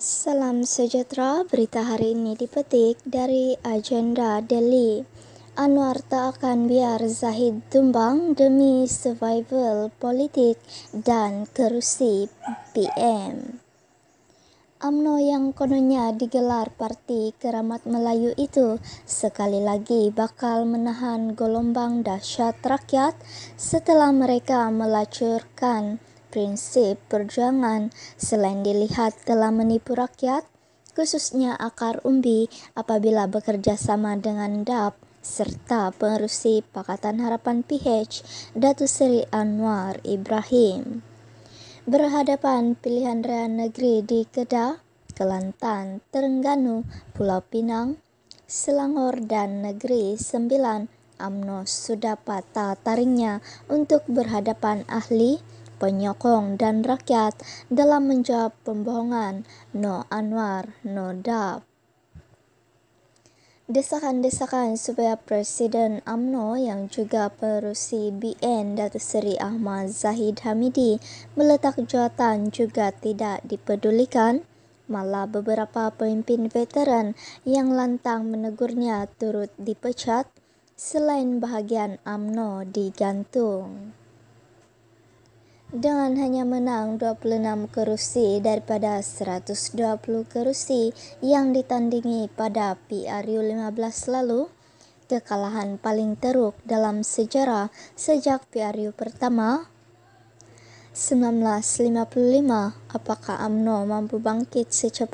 Salam sejahtera, berita hari ini dipetik dari agenda Delhi. Anwar tak akan biar Zahid tumbang demi survival politik dan kerusi PM. AMNO yang kononnya digelar parti keramat Melayu itu sekali lagi bakal menahan gelombang dahsyat rakyat setelah mereka melacurkan prinsip perjuangan selain dilihat telah menipu rakyat, khususnya akar umbi apabila bekerja sama dengan DAP serta pengerusi Pakatan Harapan PH Datu Seri Anwar Ibrahim. Berhadapan pilihan raya negeri di Kedah, Kelantan, Terengganu, Pulau Pinang, Selangor, dan Negeri Sembilan, AMNO sudah patah taringnya untuk berhadapan ahli penyokong dan rakyat dalam menjawab pembohongan No Anwar, No Dap. Desakan-desakan supaya Presiden AMNO yang juga perusi BN Datu Seri Ahmad Zahid Hamidi meletak jawatan juga tidak dipedulikan, malah beberapa pemimpin veteran yang lantang menegurnya turut dipecat, selain bahagian AMNO digantung dengan hanya menang 26 kerusi daripada 120 kerusi yang ditandingi pada PRU 15 lalu, kekalahan paling teruk dalam sejarah sejak PRU pertama 1955, apakah AMNO mampu bangkit secepat